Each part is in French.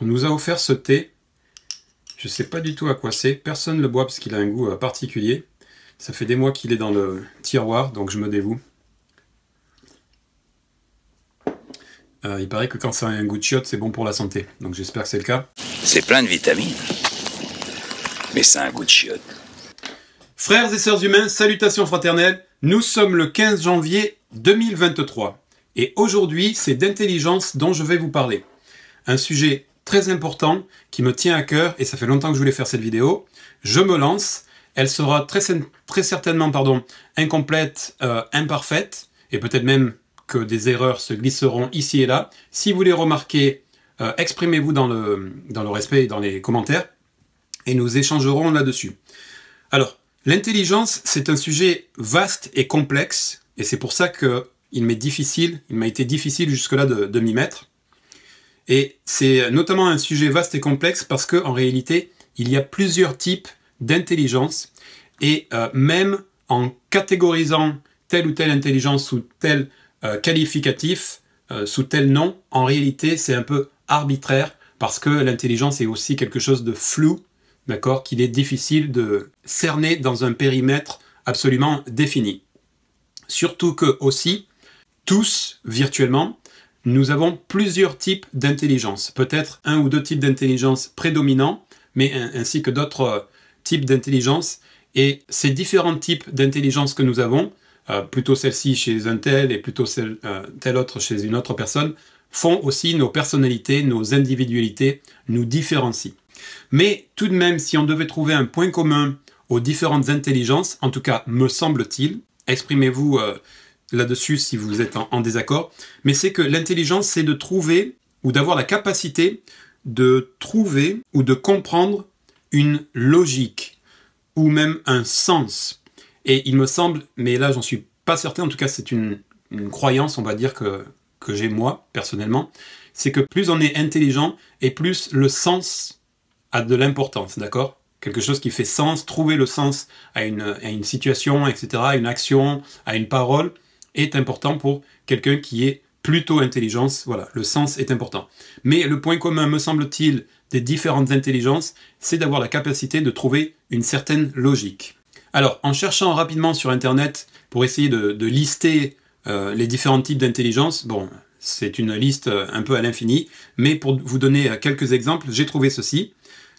On nous a offert ce thé. Je ne sais pas du tout à quoi c'est. Personne ne le boit parce qu'il a un goût euh, particulier. Ça fait des mois qu'il est dans le tiroir, donc je me dévoue. Euh, il paraît que quand ça a un goût de chiotte, c'est bon pour la santé. Donc j'espère que c'est le cas. C'est plein de vitamines. Mais ça a un goût de chiotte. Frères et sœurs humains, salutations fraternelles. Nous sommes le 15 janvier 2023. Et aujourd'hui, c'est d'intelligence dont je vais vous parler. Un sujet très important qui me tient à cœur et ça fait longtemps que je voulais faire cette vidéo. Je me lance. Elle sera très, très certainement pardon, incomplète, euh, imparfaite et peut-être même que des erreurs se glisseront ici et là. Si vous les remarquez, euh, exprimez-vous dans le, dans le respect et dans les commentaires et nous échangerons là-dessus. Alors, l'intelligence, c'est un sujet vaste et complexe et c'est pour ça que il m'est difficile, il m'a été difficile jusque-là de m'y mettre. Et c'est euh, notamment un sujet vaste et complexe parce qu'en réalité, il y a plusieurs types d'intelligence et euh, même en catégorisant telle ou telle intelligence sous tel euh, qualificatif, sous tel nom, en réalité, c'est un peu arbitraire parce que l'intelligence est aussi quelque chose de flou, d'accord, qu'il est difficile de cerner dans un périmètre absolument défini. Surtout que aussi, tous, virtuellement, nous avons plusieurs types d'intelligence, peut-être un ou deux types d'intelligence prédominants, mais ainsi que d'autres euh, types d'intelligence. Et ces différents types d'intelligence que nous avons, euh, plutôt celle-ci chez un tel et plutôt celle, euh, autre chez une autre personne, font aussi nos personnalités, nos individualités, nous différencient. Mais tout de même, si on devait trouver un point commun aux différentes intelligences, en tout cas me semble-t-il, exprimez-vous euh, là-dessus si vous êtes en, désaccord, mais c'est que l'intelligence, c'est de trouver ou d'avoir la capacité de trouver ou de comprendre une logique ou même un sens. Et il me semble, mais là j'en suis pas certain, en tout cas c'est une, croyance, on va dire, que, que j'ai moi personnellement, c'est que plus on est intelligent et plus le sens a de l'importance, d'accord Quelque chose qui fait sens, trouver le sens à une, à une situation, etc., à une action, à une parole, est important pour quelqu'un qui est plutôt intelligence. Voilà, le sens est important. Mais le point commun, me semble-t-il, des différentes intelligences, c'est d'avoir la capacité de trouver une certaine logique. Alors, en cherchant rapidement sur Internet pour essayer de, lister euh, les différents types d'intelligence, bon, c'est une liste euh, un peu à l'infini, mais pour vous donner euh, quelques exemples, j'ai trouvé ceci.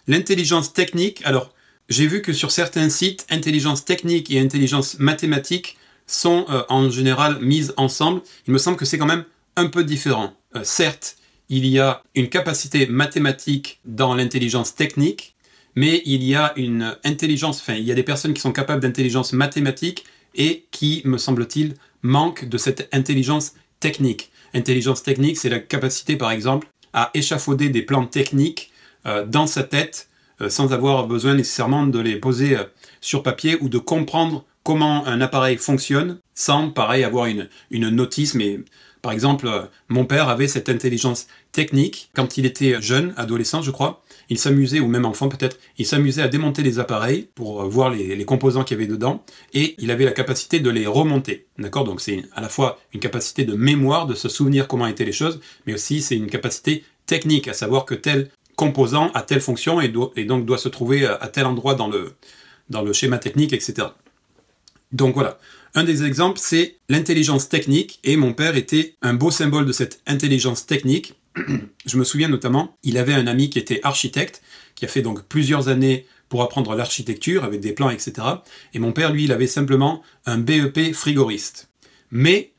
L'intelligence technique, alors j'ai vu que sur certains sites, intelligence technique et intelligence mathématique sont euh, en général mises ensemble, il me semble que c'est quand même un peu différent. Euh, certes, il y a une capacité mathématique dans l'intelligence technique, mais il y a une intelligence, enfin, il y a des personnes qui sont capables d'intelligence mathématique et qui, me semble-t-il, manquent de cette intelligence technique. Intelligence technique, c'est la capacité, par exemple, à échafauder des plans techniques euh, dans sa tête sans avoir besoin nécessairement de les poser sur papier ou de comprendre comment un appareil fonctionne sans, pareil, avoir une, notice. Mais par exemple, euh, mon père avait cette intelligence technique quand il était jeune, adolescent, je crois. Il s'amusait, ou même enfant peut-être, il s'amusait à démonter les appareils pour euh, voir les, composants qu'il y avait dedans et il avait la capacité de les remonter. D'accord Donc c'est à la fois une capacité de mémoire, de se souvenir comment étaient les choses, mais aussi c'est une capacité technique, à savoir que tel composant a telle fonction et, donc doit se trouver euh, à tel endroit dans le, dans le schéma technique, etc. Donc voilà. Un des exemples, c'est l'intelligence technique, et mon père était un beau symbole de cette intelligence technique. Je me souviens notamment, il avait un ami qui était architecte, qui a fait donc plusieurs années pour apprendre l'architecture, avec des plans, etc. Et mon père, lui, il avait simplement un BEP frigoriste. Mais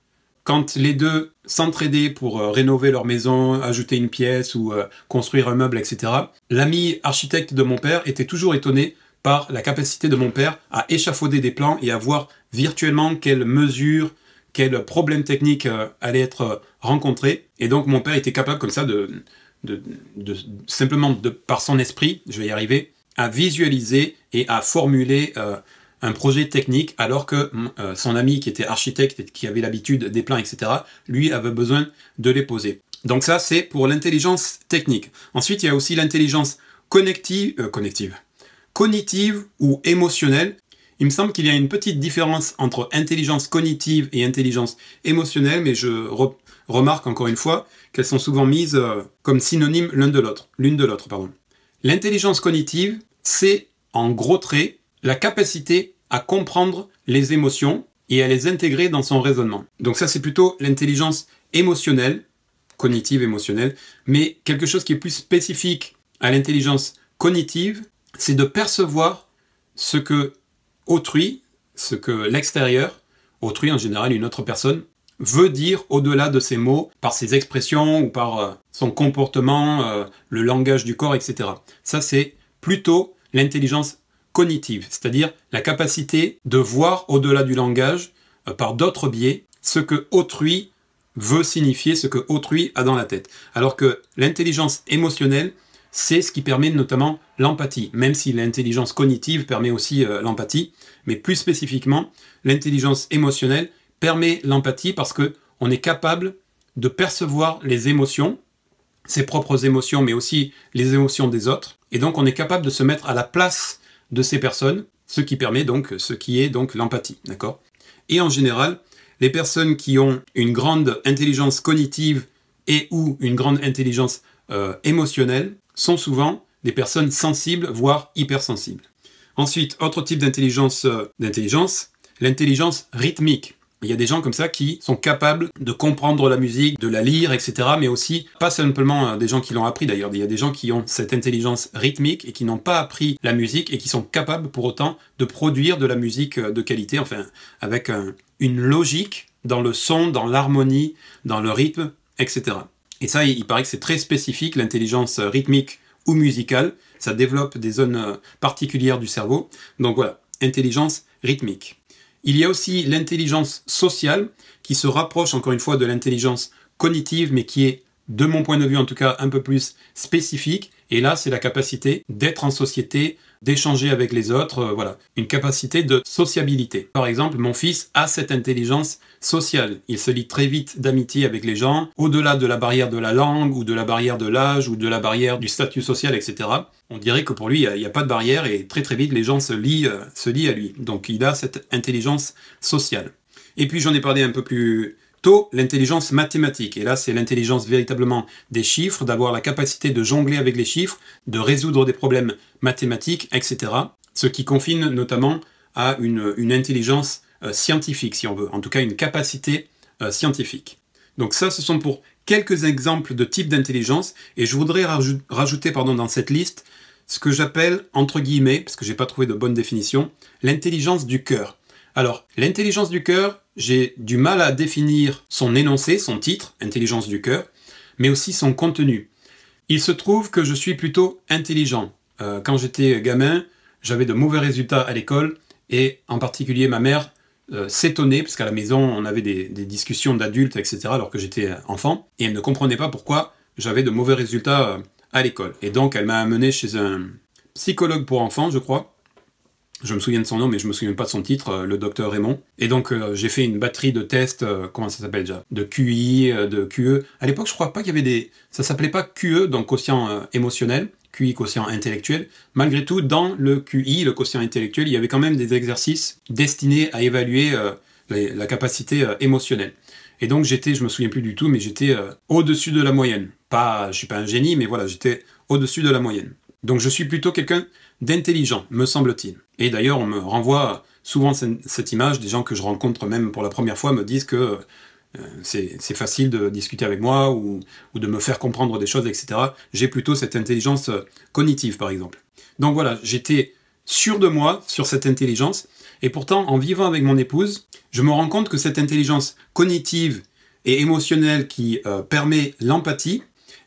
quand les deux s'entraidaient pour euh, rénover leur maison, ajouter une pièce ou euh, construire un meuble, etc., l'ami architecte de mon père était toujours étonné par la capacité de mon père à échafauder des plans et à voir virtuellement quelles mesures, quels problèmes techniques euh, allaient être euh, rencontrés. Et donc mon père était capable comme ça de, simplement par son esprit, je vais y arriver, à visualiser et à formuler euh, un projet technique alors que son ami qui était architecte et qui avait l'habitude des plans, etc., lui avait besoin de les poser. Donc ça, c'est pour l'intelligence technique. Ensuite, il y a aussi l'intelligence connective, connective, cognitive ou émotionnelle. Il me semble qu'il y a une petite différence entre intelligence cognitive et intelligence émotionnelle, mais je remarque encore une fois qu'elles sont souvent mises euh, comme synonymes l'une de l'autre. L'une de l'autre, pardon. L'intelligence cognitive, c'est en gros trait la capacité à comprendre les émotions et à les intégrer dans son raisonnement. Donc ça, c'est plutôt l'intelligence émotionnelle, cognitive émotionnelle, mais quelque chose qui est plus spécifique à l'intelligence cognitive, c'est de percevoir ce que autrui, ce que l'extérieur, autrui en général une autre personne, veut dire au-delà de ses mots, par ses expressions ou par euh, son comportement, euh, le langage du corps, etc. Ça, c'est plutôt l'intelligence cognitive, c'est-à-dire la capacité de voir au-delà du langage, euh, par d'autres biais, ce que autrui veut signifier, ce que autrui a dans la tête. Alors que l'intelligence émotionnelle, c'est ce qui permet notamment l'empathie, même si l'intelligence cognitive permet aussi euh, l'empathie, mais plus spécifiquement, l'intelligence émotionnelle permet l'empathie parce que on est capable de percevoir les émotions, ses propres émotions, mais aussi les émotions des autres, et donc on est capable de se mettre à la place de ces personnes, ce qui permet donc ce qui est donc l'empathie, d'accord Et en général, les personnes qui ont une grande intelligence cognitive et ou une grande intelligence euh, émotionnelle sont souvent des personnes sensibles, voire hypersensibles. Ensuite, autre type euh, d'intelligence, l'intelligence rythmique. Il y a des gens comme ça qui sont capables de comprendre la musique, de la lire, etc. Mais aussi, pas simplement euh, des gens qui l'ont appris d'ailleurs, il y a des gens qui ont cette intelligence rythmique et qui n'ont pas appris la musique et qui sont capables pour autant de produire de la musique euh, de qualité, enfin, avec une logique dans le son, dans l'harmonie, dans le rythme, etc. Et ça, il, paraît que c'est très spécifique, l'intelligence euh, rythmique ou musicale. Ça développe des zones euh, particulières du cerveau. Donc voilà, intelligence rythmique. Il y a aussi l'intelligence sociale qui se rapproche encore une fois de l'intelligence cognitive, mais qui est, de mon point de vue en tout cas, un peu plus spécifique. Et là, c'est la capacité d'être en société, d'échanger avec les autres, euh, voilà, une capacité de sociabilité. Par exemple, mon fils a cette intelligence sociale. Il se lie très vite d'amitié avec les gens, au-delà de la barrière de la langue ou de la barrière de l'âge ou de la barrière du statut social, etc. On dirait que pour lui, il n'y a, pas de barrière et très très vite les gens se euh, se lient à lui. Donc il a cette intelligence sociale. Et puis j'en ai parlé un peu plus Tôt, l'intelligence mathématique. Et là, c'est l'intelligence véritablement des chiffres, d'avoir la capacité de jongler avec les chiffres, de résoudre des problèmes mathématiques, etc. Ce qui confine notamment à une, intelligence euh, scientifique, si on veut, en tout cas une capacité euh, scientifique. Donc ça, ce sont pour quelques exemples de types d'intelligence, et je voudrais rajouter pardon, dans cette liste ce que j'appelle, entre guillemets, parce que je n'ai pas trouvé de bonne définition, l'intelligence du cœur. Alors, l'intelligence du cœur, j'ai du mal à définir son énoncé, son titre, intelligence du cœur, mais aussi son contenu. Il se trouve que je suis plutôt intelligent. Euh, quand j'étais gamin, j'avais de mauvais résultats à l'école, et en particulier ma mère euh, s'étonnait, parce qu'à la maison, on avait des, des discussions d'adultes, etc., alors que j'étais enfant, et elle ne comprenait pas pourquoi j'avais de mauvais résultats euh, à l'école. Et donc, elle m'a amené chez un psychologue pour enfants, je crois, je me souviens de son nom, mais je me souviens pas de son titre, euh, le docteur Raymond. Et donc, euh, j'ai fait une batterie de tests, euh, comment ça s'appelle déjà De QI, de QE. À l'époque, je crois pas qu'il y avait des. Ça s'appelait pas QE, donc quotient émotionnel, QI, quotient intellectuel. Malgré tout, dans le QI, le quotient intellectuel, il y avait quand même des exercices destinés à évaluer la capacité émotionnelle. Et donc, j'étais, je me souviens plus du tout, mais j'étais au-dessus de la moyenne. Pas, je suis pas un génie, mais voilà, j'étais au-dessus de la moyenne. Donc, je suis plutôt quelqu'un d'intelligent, me semble-t-il. Et d'ailleurs, on me renvoie souvent cette image, des gens que je rencontre même pour la première fois me disent que euh, c'est facile de discuter avec moi ou, de me faire comprendre des choses, etc. J'ai plutôt cette intelligence euh, cognitive, par exemple. Donc voilà, j'étais sûr de moi sur cette intelligence, et pourtant, en vivant avec mon épouse, je me rends compte que cette intelligence cognitive et émotionnelle qui euh, permet l'empathie,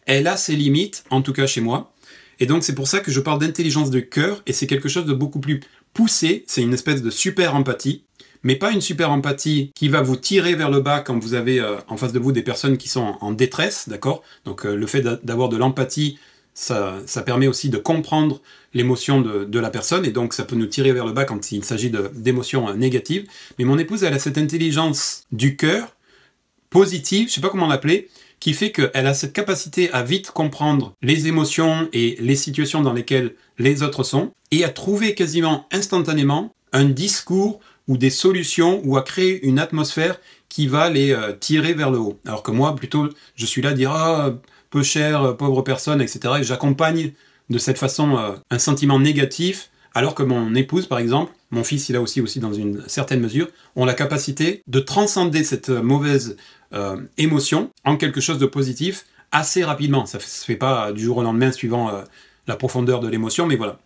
elle a ses limites, en tout cas chez moi. Et donc c'est pour ça que je parle d'intelligence de cœur, et c'est quelque chose de beaucoup plus Pousser, c'est une espèce de super empathie, mais pas une super empathie qui va vous tirer vers le bas quand vous avez euh, en face de vous des personnes qui sont en, détresse, d'accord Donc euh, le fait d'avoir de l'empathie, ça, permet aussi de comprendre l'émotion de, de, la personne, et donc ça peut nous tirer vers le bas quand il s'agit d'émotions euh, négatives. Mais mon épouse, elle a cette intelligence du cœur, positive, je ne sais pas comment l'appeler, qui fait qu'elle a cette capacité à vite comprendre les émotions et les situations dans lesquelles les autres sont, et à trouver quasiment instantanément un discours ou des solutions ou à créer une atmosphère qui va les euh, tirer vers le haut. Alors que moi, plutôt, je suis là à dire ah peu cher, euh, pauvre personne, etc. Et j'accompagne de cette façon euh, un sentiment négatif, alors que mon épouse, par exemple, mon fils, il a aussi aussi dans une certaine mesure, ont la capacité de transcender cette mauvaise euh, émotion en quelque chose de positif assez rapidement. Ça ne se fait pas du jour au lendemain suivant euh, la profondeur de l'émotion, mais voilà.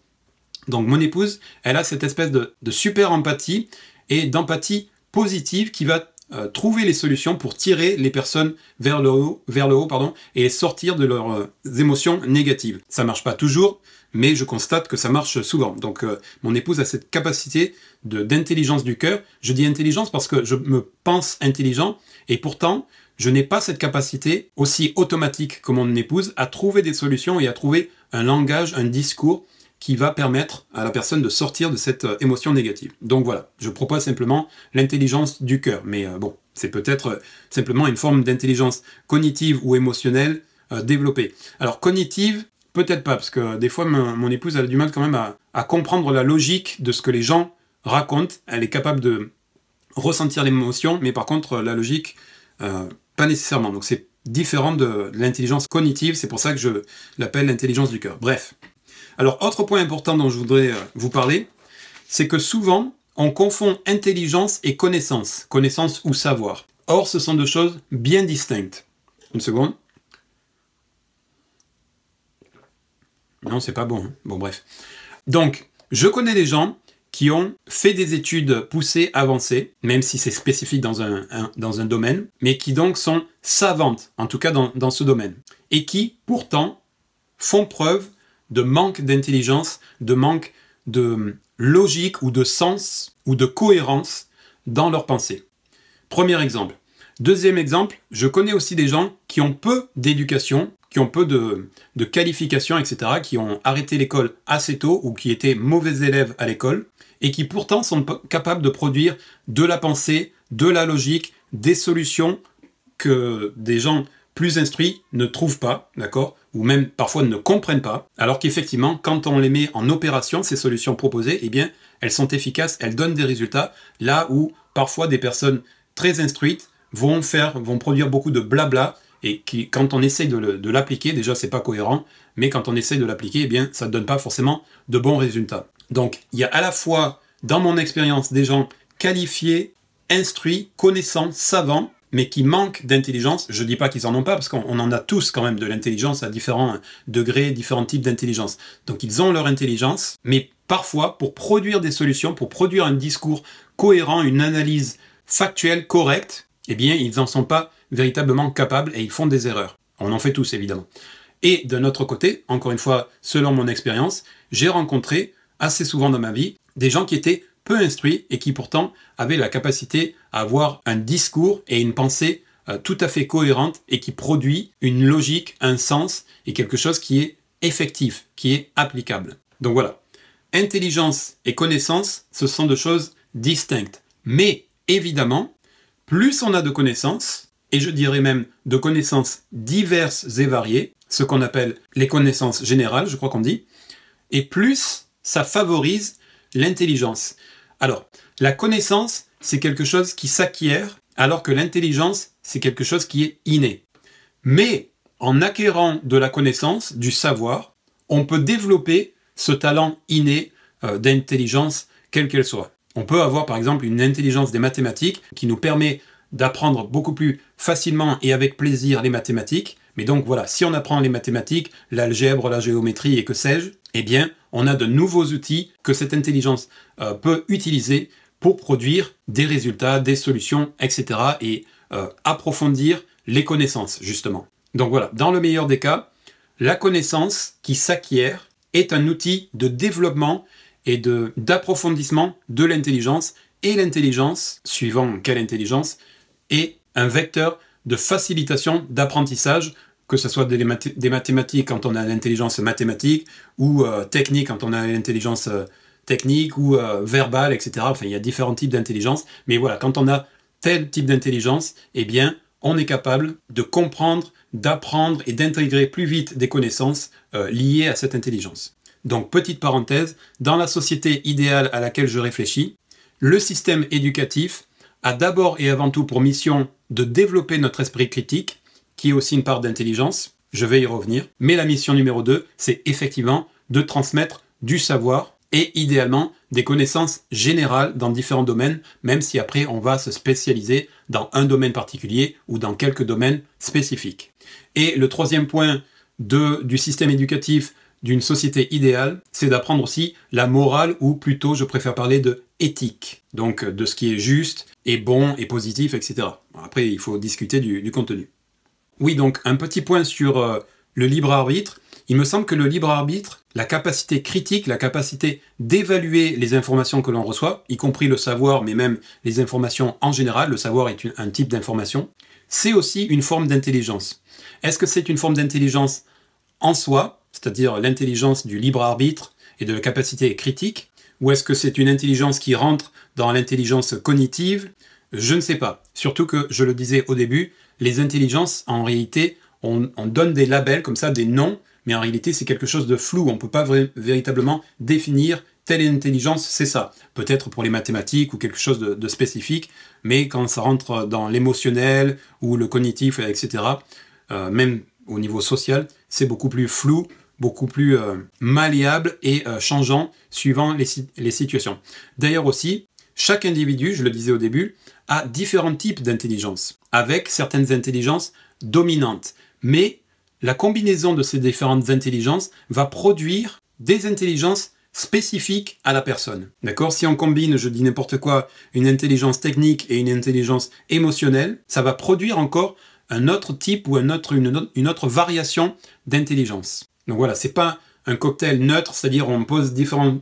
Donc mon épouse, elle a cette espèce de, super empathie et d'empathie positive qui va euh, trouver les solutions pour tirer les personnes vers le haut, vers le haut pardon, et sortir de leurs émotions négatives. Ça marche pas toujours, mais je constate que ça marche souvent. Donc mon épouse a cette capacité d'intelligence du cœur. Je dis intelligence parce que je me pense intelligent, et pourtant, je n'ai pas cette capacité aussi automatique que mon épouse à trouver des solutions et à trouver un langage, un discours qui va permettre à la personne de sortir de cette euh, émotion négative. Donc voilà, je propose simplement l'intelligence du cœur. Mais euh, bon, c'est peut-être euh, simplement une forme d'intelligence cognitive ou émotionnelle développée. Alors cognitive, peut-être pas, parce que des fois, mon épouse a du mal quand même à, à comprendre la logique de ce que les gens racontent. Elle est capable de, ressentir l'émotion, mais par contre, la logique, euh, pas nécessairement. Donc c'est différent de, l'intelligence cognitive, c'est pour ça que je l'appelle l'intelligence du cœur. Bref. Alors, autre point important dont je voudrais euh, vous parler, c'est que souvent, on confond intelligence et connaissance, connaissance ou savoir. Or, ce sont deux choses bien distinctes. Une seconde. Non, c'est pas bon. Hein. Bon, bref. Donc, je connais des gens qui ont fait des études poussées, avancées, même si c'est spécifique dans un, domaine, mais qui donc sont savantes, en tout cas dans, ce domaine, et qui pourtant font preuve de manque d'intelligence, de manque de logique ou de sens ou de cohérence dans leur pensée. Premier exemple. Deuxième exemple, je connais aussi des gens qui ont peu d'éducation, qui ont peu de, qualifications, etc., qui ont arrêté l'école assez tôt ou qui étaient mauvais élèves à l'école, et qui pourtant sont capables de produire de la pensée, de la logique, des solutions que des gens plus instruits ne trouvent pas, d'accord Ou même parfois ne comprennent pas. Alors qu'effectivement, quand on les met en opération, ces solutions proposées, eh bien, elles sont efficaces, elles donnent des résultats, là où parfois des personnes très instruites vont faire, vont produire beaucoup de blabla, et qui, quand on essaye de, l'appliquer, déjà c'est pas cohérent, mais quand on essaye de l'appliquer, eh bien ça ne donne pas forcément de bons résultats. Donc il y a à la fois, dans mon expérience, des gens qualifiés, instruits, connaissants, savants, mais qui manquent d'intelligence. Je ne dis pas qu'ils en ont pas, parce qu'on en a tous quand même de l'intelligence à différents degrés, différents types d'intelligence. Donc ils ont leur intelligence, mais parfois, pour produire des solutions, pour produire un discours cohérent, une analyse factuelle, correcte, eh bien, ils n'en sont pas véritablement capables et ils font des erreurs. On en fait tous, évidemment. Et d'un autre côté, encore une fois, selon mon expérience, j'ai rencontré assez souvent dans ma vie des gens qui étaient peu instruits et qui pourtant avaient la capacité à avoir un discours et une pensée euh, tout à fait cohérente et qui produit une logique, un sens et quelque chose qui est effectif, qui est applicable. Donc voilà, intelligence et connaissance, ce sont deux choses distinctes. Mais évidemment, plus on a de connaissances, et je dirais même de connaissances diverses et variées, ce qu'on appelle les connaissances générales, je crois qu'on dit, et plus ça favorise l'intelligence. Alors, la connaissance, c'est quelque chose qui s'acquiert, alors que l'intelligence, c'est quelque chose qui est inné. Mais en acquérant de la connaissance, du savoir, on peut développer ce talent inné euh, d'intelligence, quelle qu'elle soit. On peut avoir par exemple une intelligence des mathématiques qui nous permet d'apprendre beaucoup plus facilement et avec plaisir les mathématiques. Mais donc voilà, si on apprend les mathématiques, l'algèbre, la géométrie et que sais-je, eh bien, on a de nouveaux outils que cette intelligence euh, peut utiliser pour produire des résultats, des solutions, etc. et euh, approfondir les connaissances, justement. Donc voilà, dans le meilleur des cas, la connaissance qui s'acquiert est un outil de développement et d'approfondissement de, de l'intelligence, et l'intelligence, suivant quelle intelligence, est un vecteur de facilitation d'apprentissage, que ce soit des, mathématiques quand on a l'intelligence mathématique, ou euh, technique quand on a l'intelligence euh, technique, ou euh, verbale, etc. Enfin, il y a différents types d'intelligence. Mais voilà, quand on a tel type d'intelligence, eh bien, on est capable de comprendre, d'apprendre et d'intégrer plus vite des connaissances liées à cette intelligence. Donc, petite parenthèse, dans la société idéale à laquelle je réfléchis, le système éducatif a d'abord et avant tout pour mission de développer notre esprit critique, qui est aussi une part d'intelligence, je vais y revenir, mais la mission numéro 2, c'est effectivement de transmettre du savoir et idéalement des connaissances générales dans différents domaines, même si après on va se spécialiser dans un domaine particulier ou dans quelques domaines spécifiques. Et le troisième point du système éducatif, d'une société idéale, c'est d'apprendre aussi la morale, ou plutôt je préfère parler de éthique, donc de ce qui est juste et bon et positif, etc. Après, il faut discuter du, contenu. Oui, donc un petit point sur euh, le libre arbitre. Il me semble que le libre arbitre, la capacité critique, la capacité d'évaluer les informations que l'on reçoit, y compris le savoir, mais même les informations en général, le savoir est un type d'information, c'est aussi une forme d'intelligence. Est-ce que c'est une forme d'intelligence en soi c'est-à-dire l'intelligence du libre arbitre et de la capacité critique, ou est-ce que c'est une intelligence qui rentre dans l'intelligence cognitive Je ne sais pas. Surtout que, je le disais au début, les intelligences, en réalité, on, donne des labels comme ça, des noms, mais en réalité, c'est quelque chose de flou. On ne peut pas véritablement définir telle intelligence, c'est ça. Peut-être pour les mathématiques ou quelque chose de, spécifique, mais quand ça rentre dans l'émotionnel ou le cognitif, etc., euh, même au niveau social, c'est beaucoup plus flou beaucoup plus euh, malléable et euh, changeant suivant les, situations. D'ailleurs aussi, chaque individu, je le disais au début, a différents types d'intelligence, avec certaines intelligences dominantes. Mais la combinaison de ces différentes intelligences va produire des intelligences spécifiques à la personne. D'accord Si on combine, je dis n'importe quoi, une intelligence technique et une intelligence émotionnelle, ça va produire encore un autre type ou une autre variation d'intelligence. Donc voilà, c'est pas un cocktail neutre, c'est-à-dire on pose différents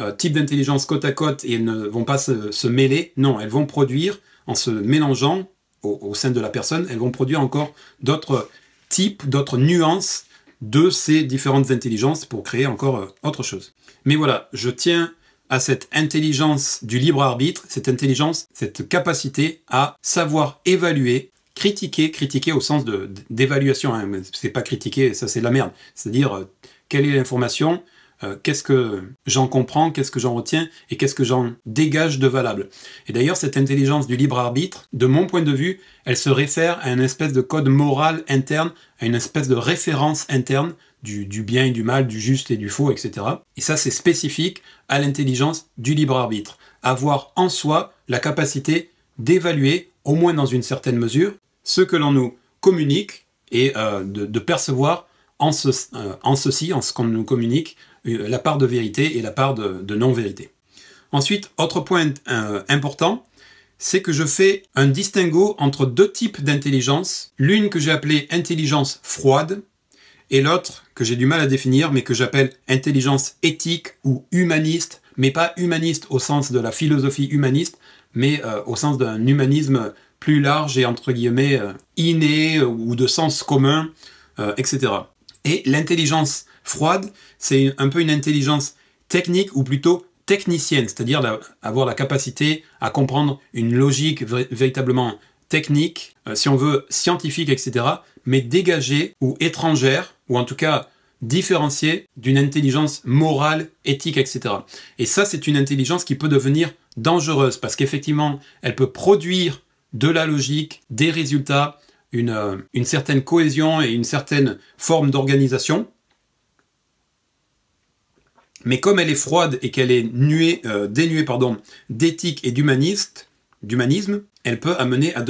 euh, types d'intelligence côte à côte et elles ne vont pas se, mêler. Non, elles vont produire, en se mélangeant au, au sein de la personne, elles vont produire encore d'autres types, d'autres nuances de ces différentes intelligences pour créer encore euh, autre chose. Mais voilà, je tiens à cette intelligence du libre arbitre, cette intelligence, cette capacité à savoir évaluer critiquer, critiquer au sens d'évaluation, hein, c'est pas critiquer, ça c'est de la merde. C'est-à-dire, euh, quelle est l'information, euh, qu'est-ce que j'en comprends, qu'est-ce que j'en retiens et qu'est-ce que j'en dégage de valable. Et d'ailleurs, cette intelligence du libre arbitre, de mon point de vue, elle se réfère à une espèce de code moral interne, à une espèce de référence interne du, du bien et du mal, du juste et du faux, etc. Et ça, c'est spécifique à l'intelligence du libre arbitre. Avoir en soi la capacité d'évaluer, au moins dans une certaine mesure, ce que l'on nous communique et euh, de, percevoir euh, en, ceci, en ce qu'on nous communique, euh, la part de vérité et la part de, non-vérité. Ensuite, autre point important, c'est que je fais un distinguo entre deux types d'intelligence, l'une que j'ai appelée intelligence froide et l'autre que j'ai du mal à définir mais que j'appelle intelligence éthique ou humaniste, mais pas humaniste au sens de la philosophie humaniste, mais au sens d'un humanisme large et entre guillemets euh, inné euh, ou de sens commun, euh, etc. Et l'intelligence froide, c'est un peu une intelligence technique ou plutôt technicienne, c'est-à-dire avoir la capacité à comprendre une logique véritablement technique, si on veut scientifique, etc., mais dégagée ou étrangère, ou en tout cas différenciée d'une intelligence morale, éthique, etc. Et ça, c'est une intelligence qui peut devenir dangereuse, parce qu'effectivement, elle peut produire de la logique, des résultats, une, euh, une certaine cohésion et une certaine forme d'organisation. Mais comme elle est froide et qu'elle est nuée, euh, dénuée pardon, d'éthique et d'humaniste, d'humanisme, elle peut amener à,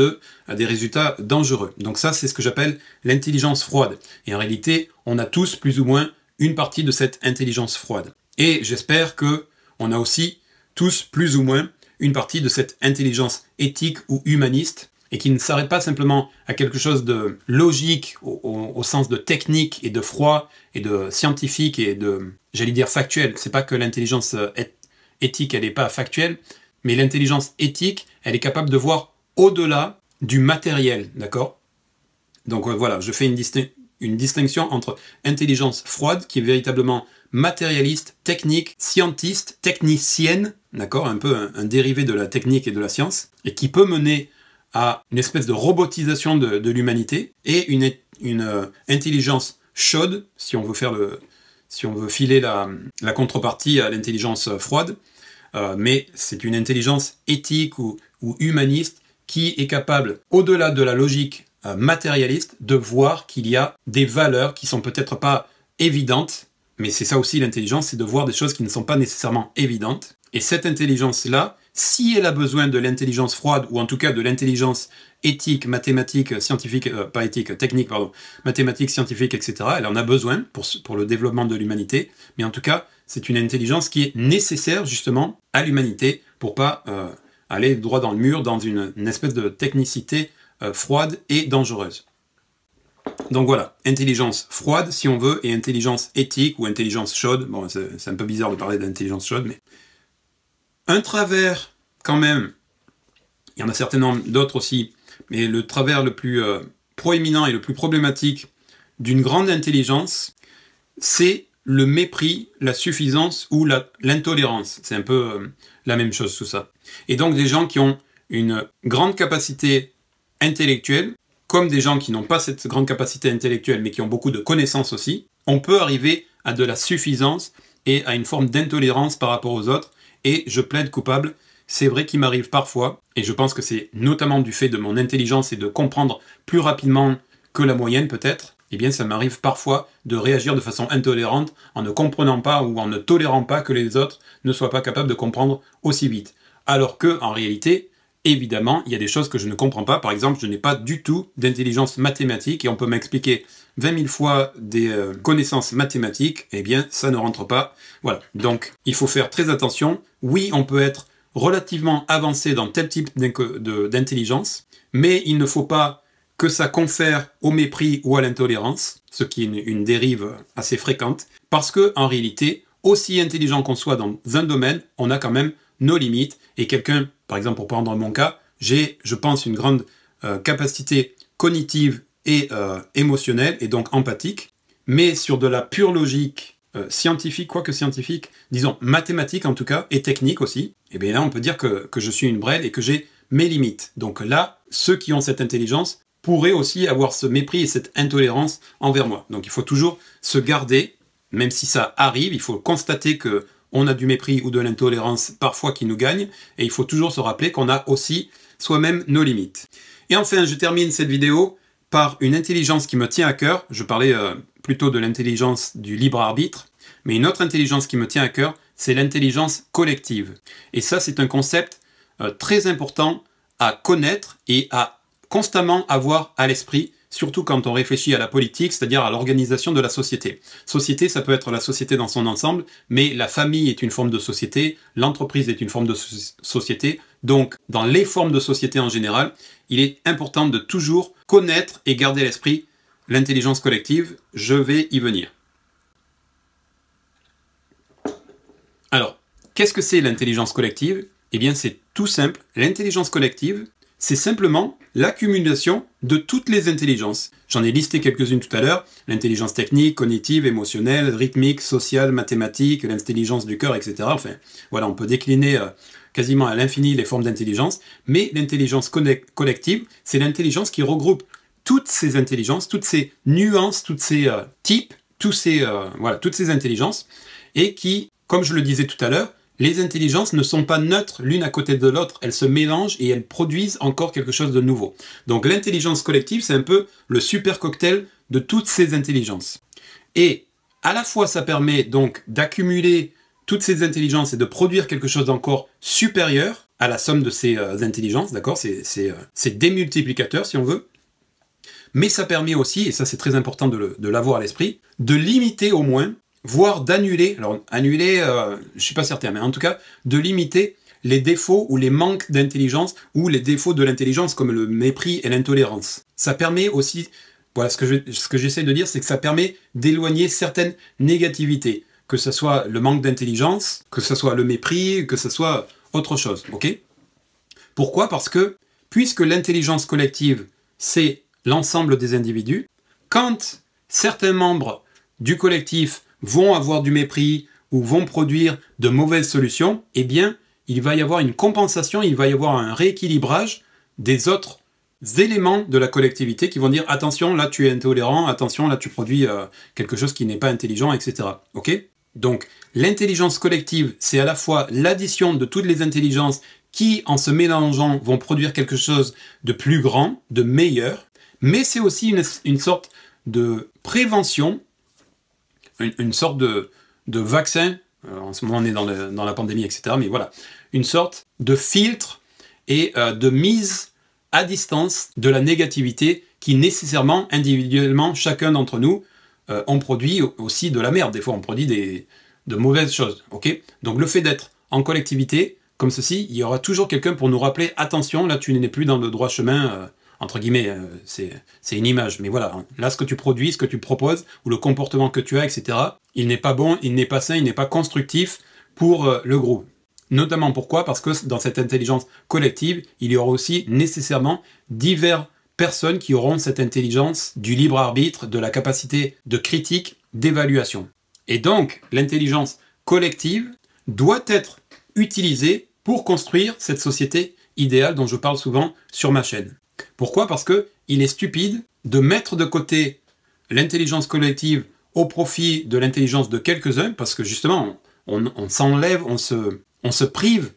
à des résultats dangereux. Donc ça, c'est ce que j'appelle l'intelligence froide. Et en réalité, on a tous plus ou moins une partie de cette intelligence froide. Et j'espère que on a aussi tous plus ou moins une partie de cette intelligence éthique ou humaniste, et qui ne s'arrête pas simplement à quelque chose de logique au, sens de technique et de froid et de scientifique et de, j'allais dire, factuel. C'est pas que l'intelligence euh, éthique, elle n'est pas factuelle, mais l'intelligence éthique, elle est capable de voir au-delà du matériel, d'accord Donc euh, voilà, je fais une distinction entre intelligence froide, qui est véritablement matérialiste, technique, scientiste, technicienne, un peu un, dérivé de la technique et de la science, et qui peut mener à une espèce de robotisation de, l'humanité et une, euh, intelligence chaude, si on veut faire le, si on veut filer la, contrepartie à l'intelligence froide, euh, mais c'est une intelligence éthique ou, humaniste qui est capable, au-delà de la logique euh, matérialiste, de voir qu'il y a des valeurs qui sont peut-être pas évidentes, mais c'est ça aussi l'intelligence, c'est de voir des choses qui ne sont pas nécessairement évidentes et cette intelligence-là, si elle a besoin de l'intelligence froide, ou en tout cas de l'intelligence éthique, mathématique, scientifique, euh, pas éthique, technique, pardon, mathématique, scientifique, etc., elle en a besoin pour, pour le développement de l'humanité, mais en tout cas, c'est une intelligence qui est nécessaire justement à l'humanité pour pas euh, aller droit dans le mur, dans une, espèce de technicité euh, froide et dangereuse. Donc voilà, intelligence froide si on veut, et intelligence éthique ou intelligence chaude. Bon, c'est un peu bizarre de parler d'intelligence chaude, mais un travers, quand même, il y en a nombre d'autres aussi, mais le travers le plus euh, proéminent et le plus problématique d'une grande intelligence, c'est le mépris, la suffisance ou l'intolérance. C'est un peu euh, la même chose tout ça. Et donc des gens qui ont une grande capacité intellectuelle, comme des gens qui n'ont pas cette grande capacité intellectuelle mais qui ont beaucoup de connaissances aussi, on peut arriver à de la suffisance et à une forme d'intolérance par rapport aux autres et je plaide coupable. C'est vrai qu'il m'arrive parfois, et je pense que c'est notamment du fait de mon intelligence et de comprendre plus rapidement que la moyenne peut-être, eh bien ça m'arrive parfois de réagir de façon intolérante en ne comprenant pas ou en ne tolérant pas que les autres ne soient pas capables de comprendre aussi vite. Alors que, en réalité, évidemment, il y a des choses que je ne comprends pas. Par exemple, je n'ai pas du tout d'intelligence mathématique et on peut m'expliquer 20 000 fois des euh, connaissances mathématiques, eh bien, ça ne rentre pas. Voilà. Donc, il faut faire très attention. Oui, on peut être relativement avancé dans tel type d'intelligence, mais il ne faut pas que ça confère au mépris ou à l'intolérance, ce qui est une, dérive assez fréquente, parce que en réalité, aussi intelligent qu'on soit dans un domaine, on a quand même nos limites. Et quelqu'un, par exemple, pour prendre mon cas, j'ai, je pense, une grande euh, capacité cognitive et euh, émotionnel et donc empathique, mais sur de la pure logique scientifique, scientifique, quoique scientifique, disons mathématique en tout cas, et technique aussi, et eh bien là on peut dire que, que je suis une brêle et que j'ai mes limites. Donc là, ceux qui ont cette intelligence pourraient aussi avoir ce mépris et cette intolérance envers moi. Donc il faut toujours se garder, même si ça arrive, il faut constater que on a du mépris ou de l'intolérance parfois qui nous gagne, et il faut toujours se rappeler qu'on a aussi soi-même nos limites. Et enfin, je termine cette vidéo une intelligence qui me tient à cœur, je parlais euh, plutôt de l'intelligence du libre arbitre, mais une autre intelligence qui me tient à cœur, c'est l'intelligence collective. Et ça, c'est un concept euh, très important à connaître et à constamment avoir à l'esprit surtout quand on réfléchit à la politique, c'est-à-dire à, l'organisation de la société. Société, ça peut être la société dans son ensemble, mais la famille est une forme de société, l'entreprise est une forme de société. Donc, dans les formes de société en général, il est important de toujours connaître et garder à l'esprit l'intelligence collective. Je vais y venir. Alors, qu'est-ce que c'est l'intelligence collective Eh bien, c'est tout simple. L'intelligence collective, c'est simplement l'accumulation de toutes les intelligences. J'en ai listé quelques-unes tout à l'heure, l'intelligence technique, cognitive, émotionnelle, rythmique, sociale, mathématique, l'intelligence du cœur, etc. Enfin, voilà, on peut décliner euh, quasiment à l'infini les formes d'intelligence, mais l'intelligence collective, c'est l'intelligence qui regroupe toutes ces intelligences, toutes ces nuances, toutes ces euh, types, tous ces, euh, voilà, toutes ces intelligences, et qui, comme je le disais tout à l'heure, les intelligences ne sont pas neutres l'une à côté de l'autre, elles se mélangent et elles produisent encore quelque chose de nouveau. Donc l'intelligence collective, c'est un peu le super cocktail de toutes ces intelligences. Et à la fois, ça permet donc d'accumuler toutes ces intelligences et de produire quelque chose d'encore supérieur à la somme de ces euh, intelligences, d'accord C'est euh, des multiplicateurs, si on veut. Mais ça permet aussi, et ça c'est très important de l'avoir à l'esprit, de limiter au moins voire d'annuler, alors annuler, euh, je suis pas certain, mais en tout cas, de limiter les défauts ou les manques d'intelligence, ou les défauts de l'intelligence comme le mépris et l'intolérance. Ça permet aussi, voilà ce que j'essaie de dire, c'est que ça permet d'éloigner certaines négativités, que ce soit le manque d'intelligence, que ce soit le mépris, que ce soit autre chose, ok Pourquoi Parce que, puisque l'intelligence collective, c'est l'ensemble des individus, quand certains membres du collectif vont avoir du mépris ou vont produire de mauvaises solutions, eh bien, il va y avoir une compensation, il va y avoir un rééquilibrage des autres éléments de la collectivité qui vont dire attention, là tu es intolérant, attention, là tu produis euh, quelque chose qui n'est pas intelligent, etc. Ok Donc l'intelligence collective, c'est à la fois l'addition de toutes les intelligences qui, en se mélangeant, vont produire quelque chose de plus grand, de meilleur, mais c'est aussi une sorte de prévention une, sorte de, vaccin. Euh, en ce moment, on est dans, la pandémie, etc. Mais voilà, une sorte de filtre et euh, de mise à distance de la négativité qui nécessairement, individuellement, chacun d'entre nous, euh, ont produit aussi de la merde. Des fois, on produit des, de mauvaises choses. Ok Donc le fait d'être en collectivité, comme ceci, il y aura toujours quelqu'un pour nous rappeler attention, là tu n'es plus dans le droit chemin, entre guillemets, euh, c'est une image. Mais voilà, là, ce que tu produis, ce que tu proposes, ou le comportement que tu as, etc., il n'est pas bon, il n'est pas sain, il n'est pas constructif pour euh, le groupe. Notamment pourquoi Parce que dans cette intelligence collective, il y aura aussi nécessairement divers personnes qui auront cette intelligence du libre arbitre, de la capacité de critique, d'évaluation. Et donc, l'intelligence collective doit être utilisée pour construire cette société idéale dont je parle souvent sur ma chaîne. Pourquoi Parce qu'il il est stupide de mettre de côté l'intelligence collective au profit de l'intelligence de quelques-uns, parce que justement, on, s'enlève, on se, prive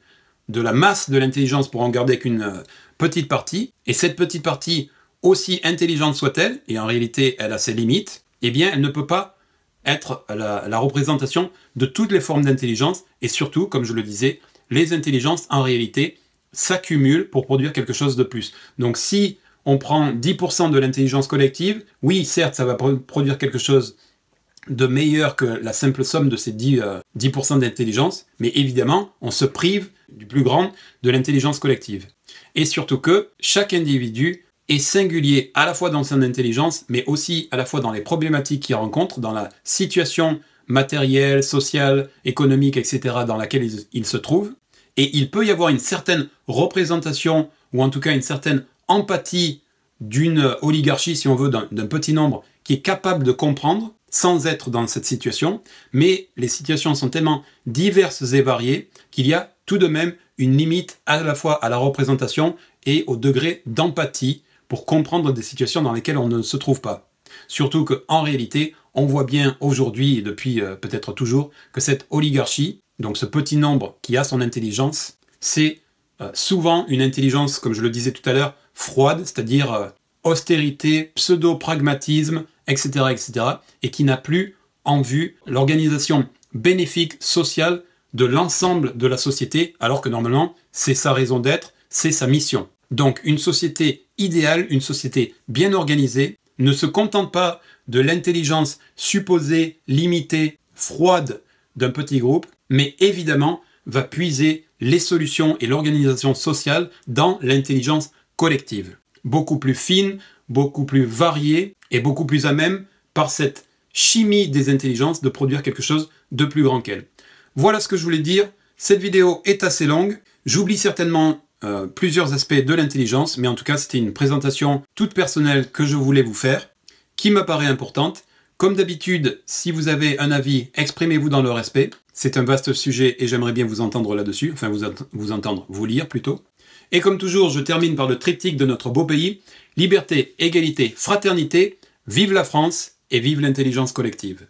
de la masse de l'intelligence pour en garder qu'une euh, petite partie, et cette petite partie, aussi intelligente soit-elle, et en réalité elle a ses limites, eh bien elle ne peut pas être la représentation de toutes les formes d'intelligence, et surtout, comme je le disais, les intelligences en réalité s'accumule pour produire quelque chose de plus. Donc si on prend 10% de l'intelligence collective, oui, certes, ça va produire quelque chose de meilleur que la simple somme de ces 10%, 10 euh, d'intelligence, mais évidemment, on se prive du plus grand de l'intelligence collective. Et surtout que chaque individu est singulier à la fois dans son intelligence, mais aussi à la fois dans les problématiques qu'il rencontre, dans la situation matérielle, sociale, économique, etc., dans laquelle il se trouve, et il peut y avoir une certaine représentation, ou en tout cas une certaine empathie d'une oligarchie, si on veut, d'un petit nombre, qui est capable de comprendre sans être dans cette situation, mais les situations sont tellement diverses et variées qu'il y a tout de même une limite à la fois à la représentation et au degré d'empathie pour comprendre des situations dans lesquelles on ne se trouve pas. Surtout qu'en réalité, on voit bien aujourd'hui et depuis euh, peut-être toujours que cette oligarchie donc ce petit nombre qui a son intelligence, c'est euh, souvent une intelligence, comme je le disais tout à l'heure, froide, c'est-à-dire euh, austérité, pseudo-pragmatisme, etc., etc., et qui n'a plus en vue l'organisation bénéfique, sociale de l'ensemble de la société, alors que normalement, c'est sa raison d'être, c'est sa mission. Donc une société idéale, une société bien organisée, ne se contente pas de l'intelligence supposée, limitée, froide d'un petit groupe, mais évidemment va puiser les solutions et l'organisation sociale dans l'intelligence collective, beaucoup plus fine, beaucoup plus variée et beaucoup plus à même par cette chimie des intelligences de produire quelque chose de plus grand qu'elle. Voilà ce que je voulais dire. Cette vidéo est assez longue. J'oublie certainement euh, plusieurs aspects de l'intelligence, mais en tout cas c'était une présentation toute personnelle que je voulais vous faire, qui m'apparaît importante comme d'habitude, si vous avez un avis, exprimez-vous dans le respect. C'est un vaste sujet et j'aimerais bien vous entendre là-dessus, enfin vous, vous entendre, vous lire plutôt. Et comme toujours, je termine par le triptyque de notre beau pays, liberté, égalité, fraternité, vive la France et vive l'intelligence collective.